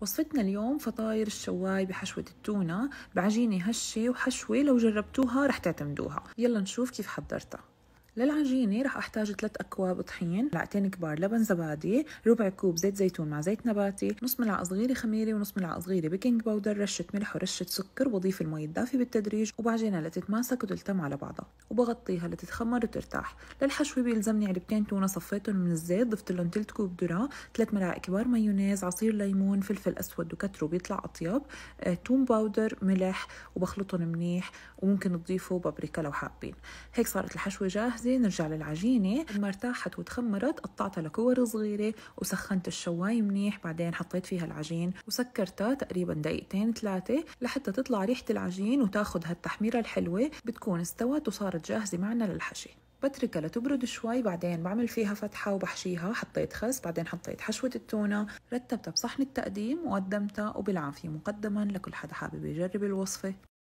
وصفتنا اليوم فطاير الشواي بحشوة التونة بعجينة هشة وحشوة لو جربتوها رح تعتمدوها يلا نشوف كيف حضرتها للعجينة رح أحتاج 3 أكواب طحين ملعقتين كبار لبن زبادي ربع كوب زيت زيتون مع زيت نباتي نص ملعقة صغيرة خميرة ونص ملعقة صغيرة بيكنج باودر رشة ملح ورشة سكر وبضيف المي الدافي بالتدريج وبعجنها لتتماسك وتلتم على بعضها وبغطيها لتتخمر وترتاح للحشوة بيلزمني علبتين تونة صفيتهم من الزيت ضفت لهم ثلث كوب ذرة 3 ملعقة كبار مايونيز عصير ليمون فلفل أسود وكتره بيطلع أطيب آه، توم باودر ملح وبخلطهم منيح وممكن تضيفوا بابريكا لو حابين هيك صارت الحشوة جاهزة الخبزة نرجع للعجينة ما ارتاحت وتخمرت قطعتها لكور صغيرة وسخنت الشواي منيح بعدين حطيت فيها العجين وسكرتها تقريبا دقيقتين ثلاثة لحتى تطلع ريحة العجين وتاخد هالتحميرة الحلوة بتكون استوت وصارت جاهزة معنا للحشي بتركها لتبرد شوي بعدين بعمل فيها فتحة وبحشيها حطيت خس بعدين حطيت حشوة التونة رتبتها بصحن التقديم وقدمتها وبالعافية مقدما لكل حدا حابب يجرب الوصفة